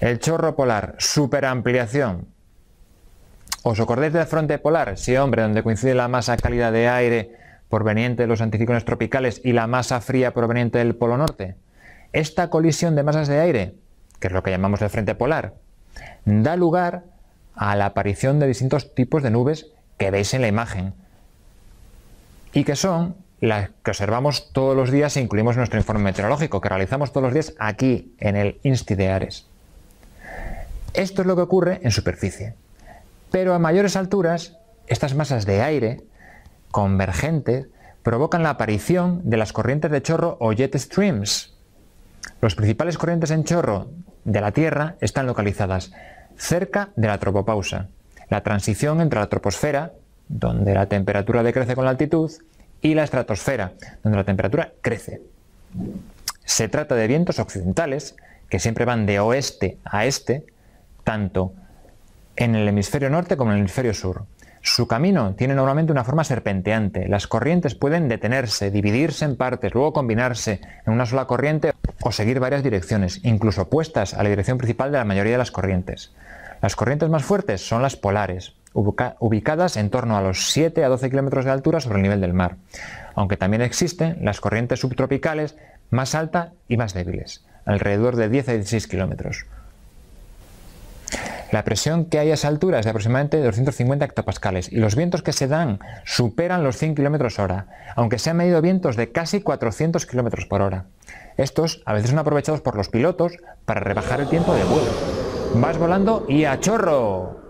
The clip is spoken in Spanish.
El chorro polar, superampliación. ¿Os acordáis del frente polar? Sí, hombre, donde coincide la masa cálida de aire proveniente de los anticiclones tropicales y la masa fría proveniente del polo norte. Esta colisión de masas de aire, que es lo que llamamos el frente polar, da lugar a la aparición de distintos tipos de nubes que veis en la imagen y que son las que observamos todos los días e incluimos nuestro informe meteorológico que realizamos todos los días aquí en el INSTI de Ares. Esto es lo que ocurre en superficie. Pero a mayores alturas, estas masas de aire convergentes provocan la aparición de las corrientes de chorro o jet streams. Los principales corrientes en chorro de la Tierra están localizadas cerca de la tropopausa, la transición entre la troposfera, donde la temperatura decrece con la altitud, y la estratosfera, donde la temperatura crece. Se trata de vientos occidentales, que siempre van de oeste a este, tanto en el hemisferio norte como en el hemisferio sur. Su camino tiene normalmente una forma serpenteante. Las corrientes pueden detenerse, dividirse en partes, luego combinarse en una sola corriente o seguir varias direcciones, incluso opuestas a la dirección principal de la mayoría de las corrientes. Las corrientes más fuertes son las polares, ubicadas en torno a los 7 a 12 kilómetros de altura sobre el nivel del mar, aunque también existen las corrientes subtropicales más altas y más débiles, alrededor de 10 a 16 kilómetros. La presión que hay a esa altura es de aproximadamente 250 hectopascales y los vientos que se dan superan los 100 km hora, aunque se han medido vientos de casi 400 km por hora. Estos a veces son aprovechados por los pilotos para rebajar el tiempo de vuelo. Vas volando y a chorro.